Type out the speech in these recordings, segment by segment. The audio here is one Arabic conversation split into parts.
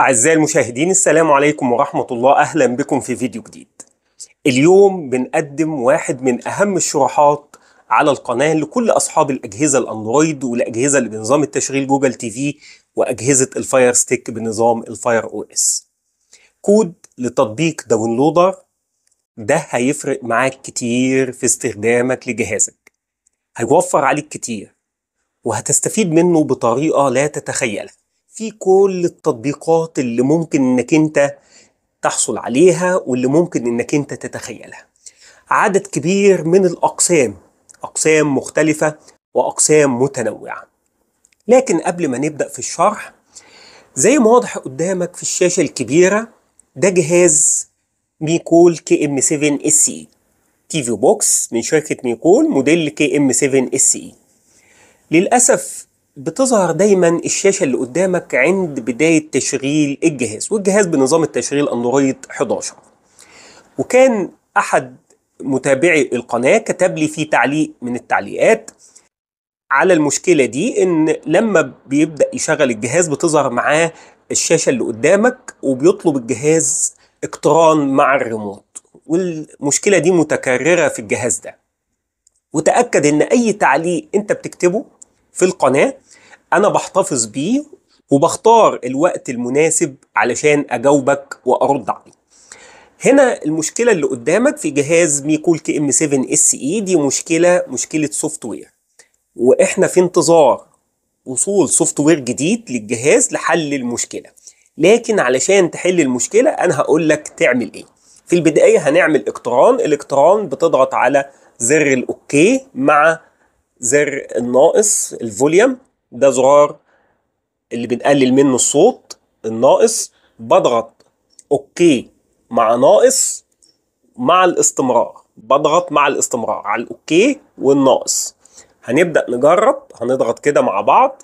أعزائي المشاهدين السلام عليكم ورحمة الله أهلا بكم في فيديو جديد اليوم بنقدم واحد من أهم الشروحات على القناة لكل أصحاب الأجهزة الأندرويد والأجهزة اللي بنظام التشغيل جوجل تي في وأجهزة الفاير ستيك بنظام الفاير أو إس كود لتطبيق داونلودر ده هيفرق معاك كتير في استخدامك لجهازك هيوفر عليك كتير وهتستفيد منه بطريقة لا تتخيلها في كل التطبيقات اللي ممكن انك انت تحصل عليها واللي ممكن انك انت تتخيلها عدد كبير من الاقسام اقسام مختلفه واقسام متنوعه لكن قبل ما نبدا في الشرح زي ما واضح قدامك في الشاشه الكبيره ده جهاز ميكول كي ام 7 اس اي تي في بوكس من شركه ميكول موديل كي ام 7 اس اي للاسف بتظهر دايما الشاشه اللي قدامك عند بدايه تشغيل الجهاز والجهاز بنظام التشغيل اندرويد 11 وكان احد متابعي القناه كتب لي في تعليق من التعليقات على المشكله دي ان لما بيبدا يشغل الجهاز بتظهر معاه الشاشه اللي قدامك وبيطلب الجهاز اقتران مع الريموت والمشكله دي متكرره في الجهاز ده وتاكد ان اي تعليق انت بتكتبه في القناه انا بحتفظ بيه وبختار الوقت المناسب علشان اجاوبك وارد عليه هنا المشكله اللي قدامك في جهاز ميكول كي ام 7 اس اي دي مشكله مشكله سوفت وير واحنا في انتظار وصول سوفت وير جديد للجهاز لحل المشكله لكن علشان تحل المشكله انا هقول لك تعمل ايه في البدايه هنعمل اقتران الاقتران بتضغط على زر الاوكي مع زر الناقص الفوليوم ده زرار اللي بنقلل منه الصوت الناقص بضغط اوكي مع ناقص مع الاستمرار بضغط مع الاستمرار على الاوكي والناقص هنبدا نجرب هنضغط كده مع بعض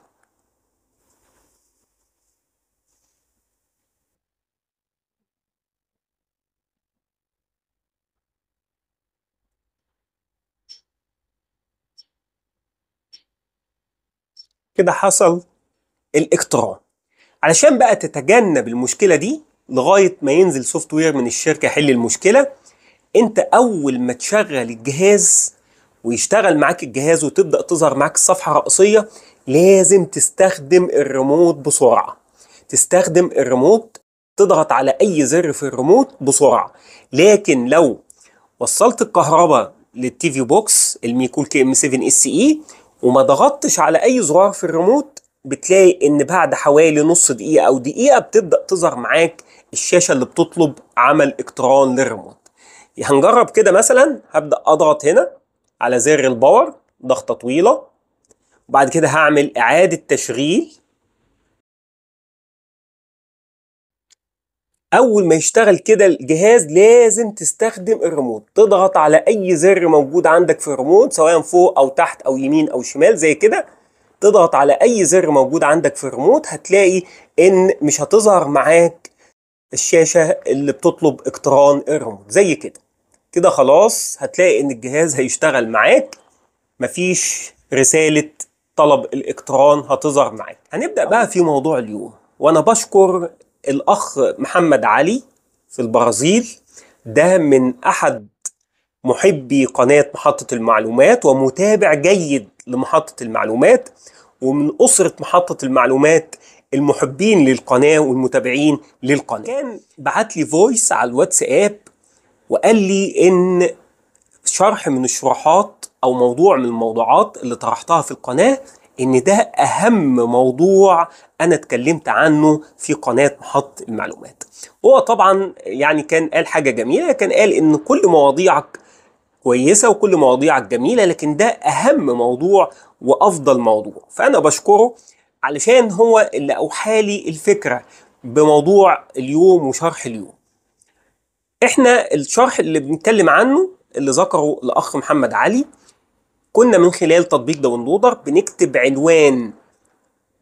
كده حصل الاقتراع علشان بقى تتجنب المشكلة دي لغاية ما ينزل سوفت وير من الشركة يحل المشكلة انت اول ما تشغل الجهاز ويشتغل معاك الجهاز وتبدأ تظهر معاك الصفحة الرئيسية لازم تستخدم الريموت بسرعة تستخدم الريموت تضغط على اي زر في الريموت بسرعة لكن لو وصلت الكهرباء للتي في بوكس الميكول كي ام 7 اس اي وما ضغطتش على اي زرار في الريموت بتلاقي ان بعد حوالي نص دقيقه او دقيقه بتبدا تظهر معاك الشاشه اللي بتطلب عمل اقتران للريموت هنجرب كده مثلا هبدا اضغط هنا على زر الباور ضغطه طويله وبعد كده هعمل اعاده تشغيل اول ما يشتغل كده الجهاز لازم تستخدم الريموت تضغط على اي زر موجود عندك في الريموت سواء فوق او تحت او يمين او شمال زي كده تضغط على اي زر موجود عندك في الريموت هتلاقي ان مش هتظهر معاك الشاشه اللي بتطلب اقتران الريموت زي كده كده خلاص هتلاقي ان الجهاز هيشتغل معاك مفيش رساله طلب الاقتران هتظهر معاك هنبدا بقى في موضوع اليوم وانا بشكر الأخ محمد علي في البرازيل ده من أحد محبي قناة محطة المعلومات ومتابع جيد لمحطة المعلومات ومن أسرة محطة المعلومات المحبين للقناة والمتابعين للقناة كان بعت لي فويس على الواتساب وقال لي إن شرح من الشروحات أو موضوع من الموضوعات اللي طرحتها في القناة ان ده اهم موضوع انا اتكلمت عنه في قناه محط المعلومات هو طبعا يعني كان قال حاجه جميله كان قال ان كل مواضيعك كويسه وكل مواضيعك جميله لكن ده اهم موضوع وافضل موضوع فانا بشكره علشان هو اللي اوحالي الفكره بموضوع اليوم وشرح اليوم احنا الشرح اللي بنتكلم عنه اللي ذكره الاخ محمد علي كنا من خلال تطبيق داونلودر بنكتب عنوان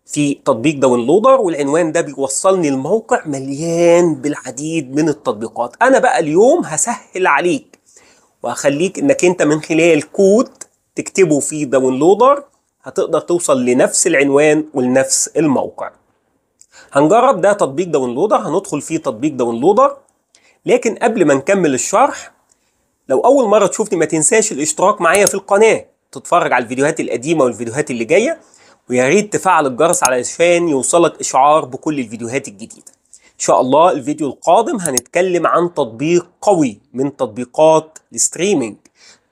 في تطبيق داونلودر والعنوان ده بيوصلني لموقع مليان بالعديد من التطبيقات انا بقى اليوم هسهل عليك وهخليك انك انت من خلال كود تكتبه في داونلودر هتقدر توصل لنفس العنوان ولنفس الموقع هنجرب ده تطبيق داونلودر هندخل فيه تطبيق داونلودر لكن قبل ما نكمل الشرح لو اول مره تشوفني ما تنساش الاشتراك معايا في القناه تتفرج على الفيديوهات القديمه والفيديوهات اللي جايه وياريت تفعل الجرس علشان يوصلك اشعار بكل الفيديوهات الجديده ان شاء الله الفيديو القادم هنتكلم عن تطبيق قوي من تطبيقات الستريمينج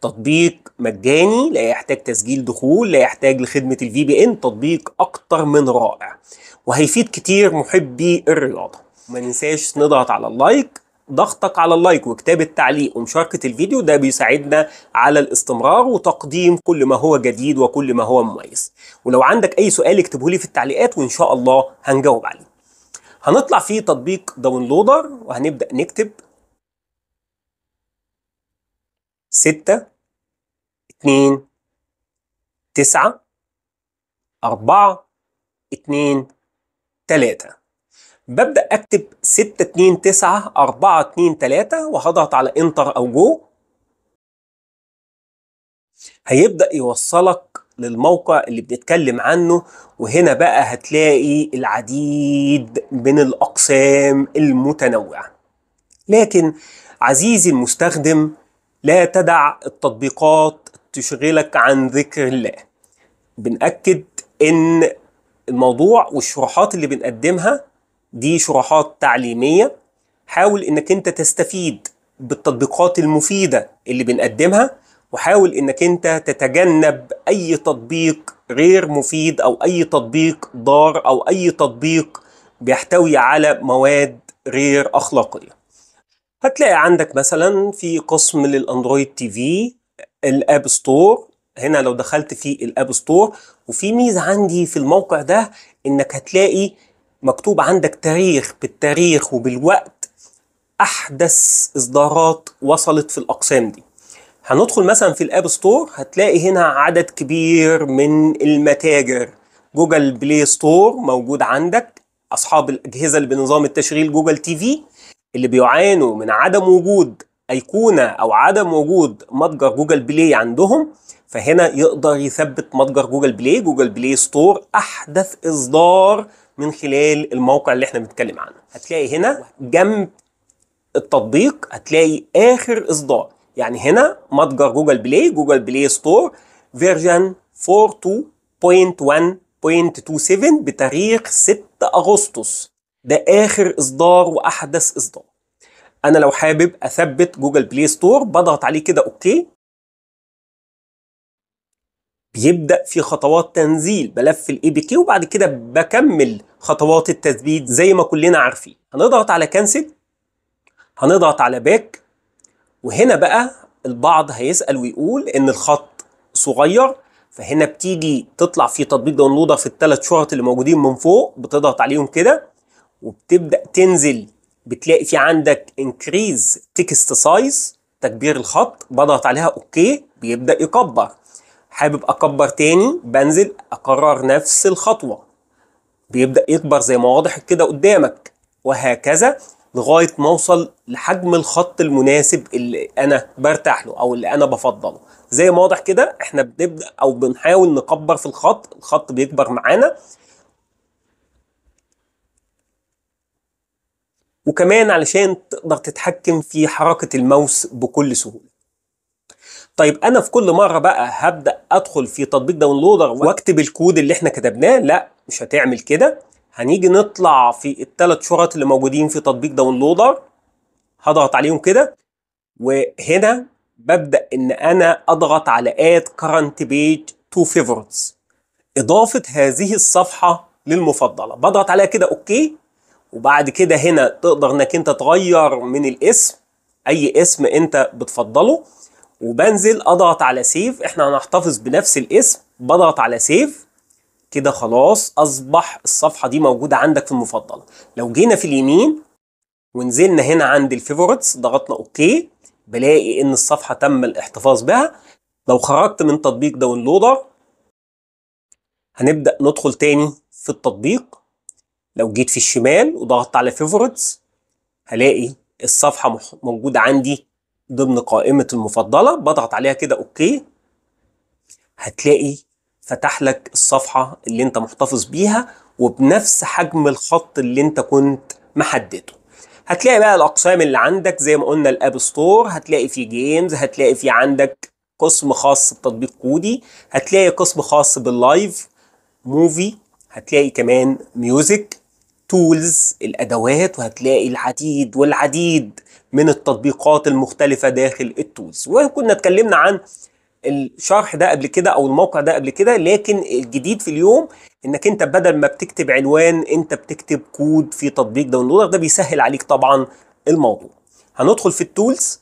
تطبيق مجاني لا يحتاج تسجيل دخول لا يحتاج لخدمة الفي بي ان تطبيق أكتر من رائع وهيفيد كتير محبي الرياضة ما ننساش نضغط على اللايك ضغطك على اللايك وكتابة تعليق ومشاركة الفيديو ده بيساعدنا على الاستمرار وتقديم كل ما هو جديد وكل ما هو مميز ولو عندك أي سؤال اكتبه لي في التعليقات وإن شاء الله هنجاوب عليه هنطلع في تطبيق داونلودر وهنبدأ نكتب ستة اتنين تسعة أربعة اتنين تلاتة ببدأ أكتب 6 2 9 4 2 3 وهضغط على انتر أو جو هيبدأ يوصلك للموقع اللي بنتكلم عنه وهنا بقى هتلاقي العديد من الأقسام المتنوعة لكن عزيزي المستخدم لا تدع التطبيقات تشغلك عن ذكر الله بنأكد إن الموضوع والشروحات اللي بنقدمها دي شروحات تعليمية حاول انك انت تستفيد بالتطبيقات المفيدة اللي بنقدمها وحاول انك انت تتجنب اي تطبيق غير مفيد او اي تطبيق ضار او اي تطبيق بيحتوي على مواد غير اخلاقية هتلاقي عندك مثلا في قسم للاندرويد تي في الاب ستور هنا لو دخلت في الاب ستور وفي ميزه عندي في الموقع ده انك هتلاقي مكتوب عندك تاريخ بالتاريخ وبالوقت احدث اصدارات وصلت في الاقسام دي هندخل مثلا في الاب ستور هتلاقي هنا عدد كبير من المتاجر جوجل بلاي ستور موجود عندك اصحاب الاجهزه اللي بنظام التشغيل جوجل تي في اللي بيعانوا من عدم وجود ايقونه او عدم وجود متجر جوجل بلاي عندهم فهنا يقدر يثبت متجر جوجل بلاي جوجل بلاي ستور احدث اصدار من خلال الموقع اللي احنا بنتكلم عنه هتلاقي هنا جنب التطبيق هتلاقي اخر اصدار يعني هنا متجر جوجل بلاي جوجل بلاي ستور فيرجن 42.1.27 بتاريخ 6 اغسطس ده اخر اصدار واحدث اصدار انا لو حابب اثبت جوجل بلاي ستور بضغط عليه كده اوكي بيبدأ في خطوات تنزيل بلف الاي بي كي وبعد كده بكمل خطوات التثبيت زي ما كلنا عارفين هنضغط على كانسل هنضغط على باك وهنا بقى البعض هيسأل ويقول ان الخط صغير فهنا بتيجي تطلع في تطبيق داونلودر في الثلاث شرط اللي موجودين من فوق بتضغط عليهم كده وبتبدأ تنزل بتلاقي في عندك increase text size تكبير الخط بضغط عليها اوكي بيبدأ يكبر حابب اكبر تاني بنزل اكرر نفس الخطوه بيبدا يكبر زي ما واضح كده قدامك وهكذا لغايه ما اوصل لحجم الخط المناسب اللي انا برتاح له او اللي انا بفضله زي ما واضح كده احنا بنبدا او بنحاول نكبر في الخط الخط بيكبر معانا وكمان علشان تقدر تتحكم في حركه الماوس بكل سهوله طيب انا في كل مره بقى هبدا ادخل في تطبيق داونلودر واكتب الكود اللي احنا كتبناه لا مش هتعمل كده هنيجي نطلع في الثلاث شرط اللي موجودين في تطبيق داونلودر هضغط عليهم كده وهنا ببدا ان انا اضغط على اد كرنت بيج تو فيفورتس اضافه هذه الصفحه للمفضله بضغط عليها كده اوكي وبعد كده هنا تقدر انك انت تغير من الاسم اي اسم انت بتفضله وبنزل اضغط على سيف احنا هنحتفظ بنفس الاسم بضغط على سيف كده خلاص اصبح الصفحه دي موجوده عندك في المفضله لو جينا في اليمين ونزلنا هنا عند الفيفورتس ضغطنا اوكي بلاقي ان الصفحه تم الاحتفاظ بها لو خرجت من تطبيق داونلودر هنبدا ندخل تاني في التطبيق لو جيت في الشمال وضغطت على فيفورتس هلاقي الصفحه موجوده عندي ضمن قائمة المفضلة بضغط عليها كده اوكي هتلاقي فتح لك الصفحة اللي انت محتفظ بيها وبنفس حجم الخط اللي انت كنت محدده هتلاقي بقى الاقسام اللي عندك زي ما قلنا الاب ستور هتلاقي في جيمز هتلاقي في عندك قسم خاص بتطبيق كودي هتلاقي قسم خاص باللايف موفي هتلاقي كمان ميوزك تولز الادوات وهتلاقي العديد والعديد من التطبيقات المختلفة داخل التولز وكنا اتكلمنا عن الشرح ده قبل كده او الموقع ده قبل كده لكن الجديد في اليوم انك انت بدل ما بتكتب عنوان انت بتكتب كود في تطبيق داونلودر ده بيسهل عليك طبعا الموضوع هندخل في التولز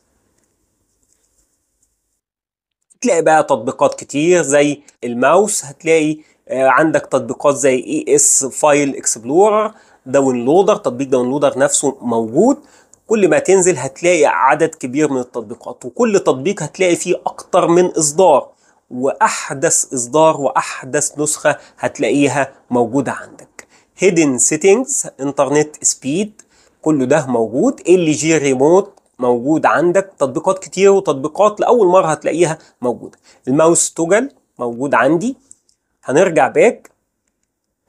تلاقي بقى تطبيقات كتير زي الماوس هتلاقي آه، عندك تطبيقات زي اي اس فايل اكسبلورر داونلودر تطبيق داونلودر نفسه موجود كل ما تنزل هتلاقي عدد كبير من التطبيقات وكل تطبيق هتلاقي فيه أكتر من إصدار وأحدث إصدار وأحدث نسخة هتلاقيها موجودة عندك هيدن Settings انترنت سبيد كل ده موجود ال جي ريموت موجود عندك تطبيقات كتير وتطبيقات لأول مرة هتلاقيها موجودة الماوس توجل موجود عندي هنرجع باك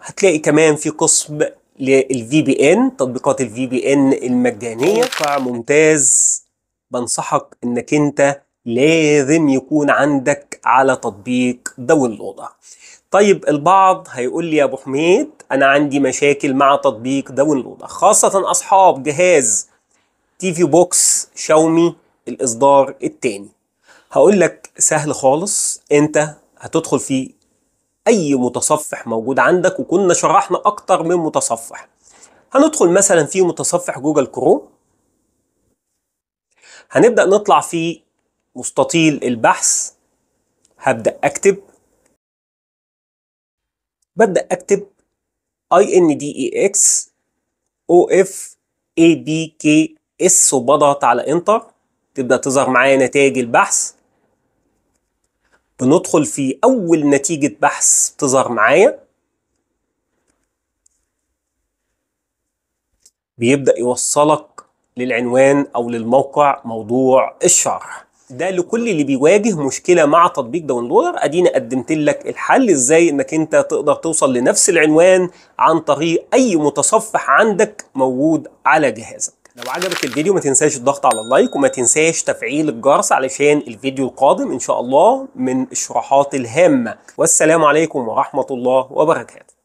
هتلاقي كمان في قسم للفي بي ان تطبيقات الفي بي ان المجانيه موقع ممتاز بنصحك انك انت لازم يكون عندك على تطبيق دول الوضع طيب البعض هيقول لي يا ابو حميد انا عندي مشاكل مع تطبيق داون لود خاصه اصحاب جهاز تي في بوكس شاومي الاصدار الثاني هقول لك سهل خالص انت هتدخل في اي متصفح موجود عندك وكنا شرحنا اكتر من متصفح هندخل مثلا في متصفح جوجل كروم هنبدأ نطلع في مستطيل البحث هبدأ أكتب ببدأ أكتب INDEX OF ABKS وبضغط على إنتر تبدأ تظهر معايا نتائج البحث بندخل في أول نتيجة بحث تظهر معايا بيبدأ يوصلك للعنوان أو للموقع موضوع الشرح ده لكل اللي بيواجه مشكله مع تطبيق داونلودر ادينا قدمت لك الحل ازاي انك انت تقدر توصل لنفس العنوان عن طريق اي متصفح عندك موجود على جهازك لو عجبك الفيديو ما تنساش الضغط على اللايك وما تنساش تفعيل الجرس علشان الفيديو القادم ان شاء الله من الشروحات الهامه والسلام عليكم ورحمه الله وبركاته